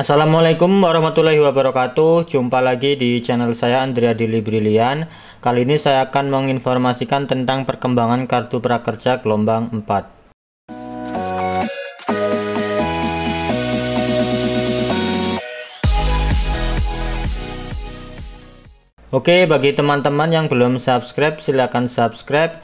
Assalamualaikum warahmatullahi wabarakatuh Jumpa lagi di channel saya Andrea Dili Brilian Kali ini saya akan menginformasikan tentang perkembangan kartu prakerja gelombang 4 Oke, bagi teman-teman yang belum subscribe, silahkan subscribe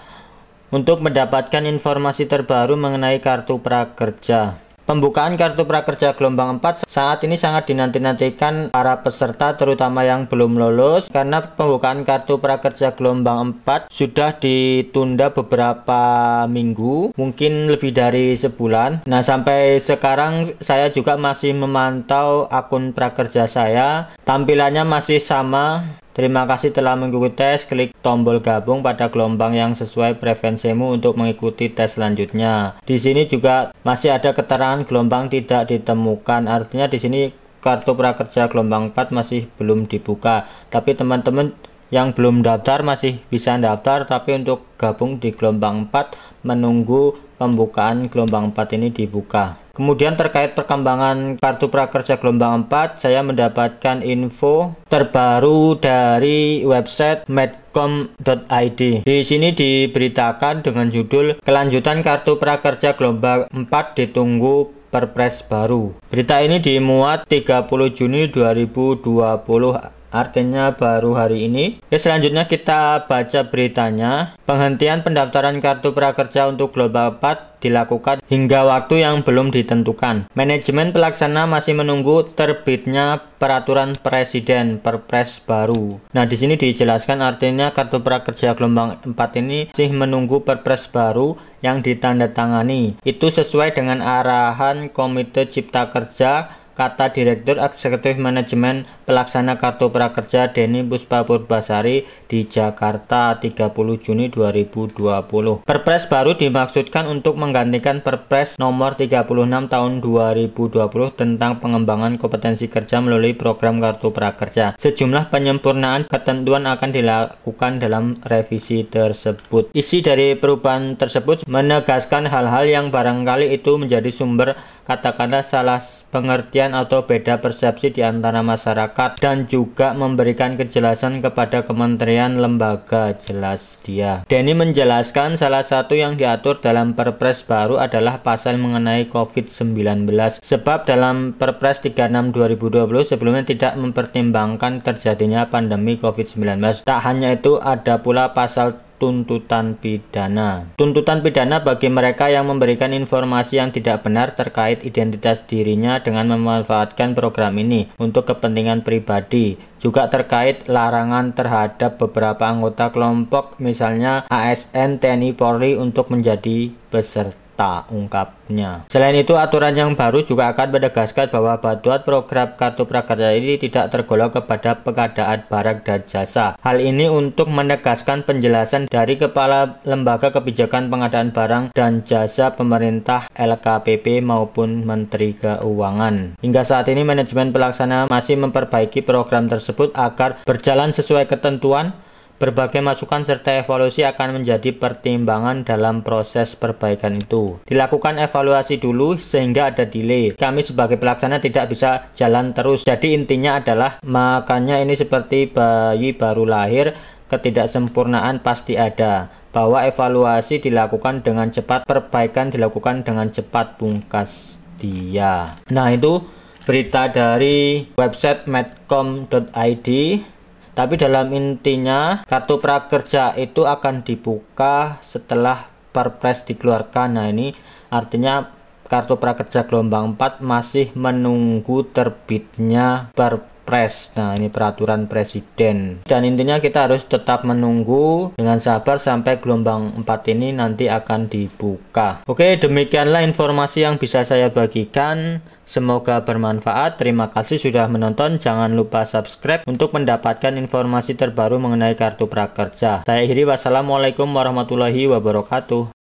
untuk mendapatkan informasi terbaru mengenai kartu prakerja. Pembukaan kartu prakerja gelombang 4 saat ini sangat dinanti-nantikan para peserta terutama yang belum lolos karena pembukaan kartu prakerja gelombang 4 sudah ditunda beberapa minggu, mungkin lebih dari sebulan. Nah, sampai sekarang saya juga masih memantau akun prakerja saya. Tampilannya masih sama Terima kasih telah mengikuti tes. Klik tombol gabung pada gelombang yang sesuai preferensimu untuk mengikuti tes selanjutnya. Di sini juga masih ada keterangan gelombang tidak ditemukan. Artinya di sini kartu prakerja gelombang 4 masih belum dibuka. Tapi teman-teman yang belum daftar masih bisa daftar tapi untuk gabung di gelombang 4 menunggu pembukaan gelombang 4 ini dibuka. Kemudian terkait perkembangan kartu prakerja gelombang 4, saya mendapatkan info terbaru dari website medcom.id. Di sini diberitakan dengan judul Kelanjutan Kartu Prakerja Gelombang 4 ditunggu Perpres baru. Berita ini dimuat 30 Juni 2020 artinya baru hari ini. Oke, selanjutnya kita baca beritanya. Penghentian pendaftaran kartu prakerja untuk Global 4 dilakukan hingga waktu yang belum ditentukan. Manajemen pelaksana masih menunggu terbitnya peraturan presiden Perpres baru. Nah, di sini dijelaskan artinya kartu prakerja gelombang 4 ini masih menunggu Perpres baru yang ditandatangani. Itu sesuai dengan arahan Komite Cipta Kerja kata Direktur Eksekutif Manajemen Pelaksana Kartu Prakerja Deni Puspa Purbasari di Jakarta 30 Juni 2020. Perpres baru dimaksudkan untuk menggantikan Perpres nomor 36 tahun 2020 tentang pengembangan kompetensi kerja melalui program Kartu Prakerja. Sejumlah penyempurnaan ketentuan akan dilakukan dalam revisi tersebut. Isi dari perubahan tersebut menegaskan hal-hal yang barangkali itu menjadi sumber katakanlah salah pengertian atau beda persepsi di antara masyarakat dan juga memberikan kejelasan kepada kementerian lembaga jelas dia. Denny menjelaskan salah satu yang diatur dalam perpres baru adalah pasal mengenai COVID-19 sebab dalam perpres 36 2020 sebelumnya tidak mempertimbangkan terjadinya pandemi COVID-19. Tak hanya itu ada pula pasal tuntutan pidana. Tuntutan pidana bagi mereka yang memberikan informasi yang tidak benar terkait identitas dirinya dengan memanfaatkan program ini untuk kepentingan pribadi, juga terkait larangan terhadap beberapa anggota kelompok misalnya ASN TNI Polri untuk menjadi peserta nyata ungkapnya. Selain itu, aturan yang baru juga akan menegaskan bahwa bantuan program kartu prakerja ini tidak tergolong kepada pengadaan barang dan jasa. Hal ini untuk menegaskan penjelasan dari Kepala Lembaga Kebijakan Pengadaan Barang dan Jasa Pemerintah LKPP maupun Menteri Keuangan. Hingga saat ini manajemen pelaksana masih memperbaiki program tersebut agar berjalan sesuai ketentuan Berbagai masukan serta evaluasi akan menjadi pertimbangan dalam proses perbaikan itu. Dilakukan evaluasi dulu sehingga ada delay. Kami sebagai pelaksana tidak bisa jalan terus. Jadi intinya adalah makanya ini seperti bayi baru lahir, ketidaksempurnaan pasti ada. Bahwa evaluasi dilakukan dengan cepat, perbaikan dilakukan dengan cepat bungkas dia. Nah itu berita dari website medcom.id tapi dalam intinya kartu prakerja itu akan dibuka setelah Perpres dikeluarkan. Nah, ini artinya kartu prakerja gelombang 4 masih menunggu terbitnya Perpres. Nah, ini peraturan presiden. Dan intinya kita harus tetap menunggu dengan sabar sampai gelombang 4 ini nanti akan dibuka. Oke, demikianlah informasi yang bisa saya bagikan. Semoga bermanfaat. Terima kasih sudah menonton. Jangan lupa subscribe untuk mendapatkan informasi terbaru mengenai kartu prakerja. Saya Hiri, wassalamualaikum warahmatullahi wabarakatuh.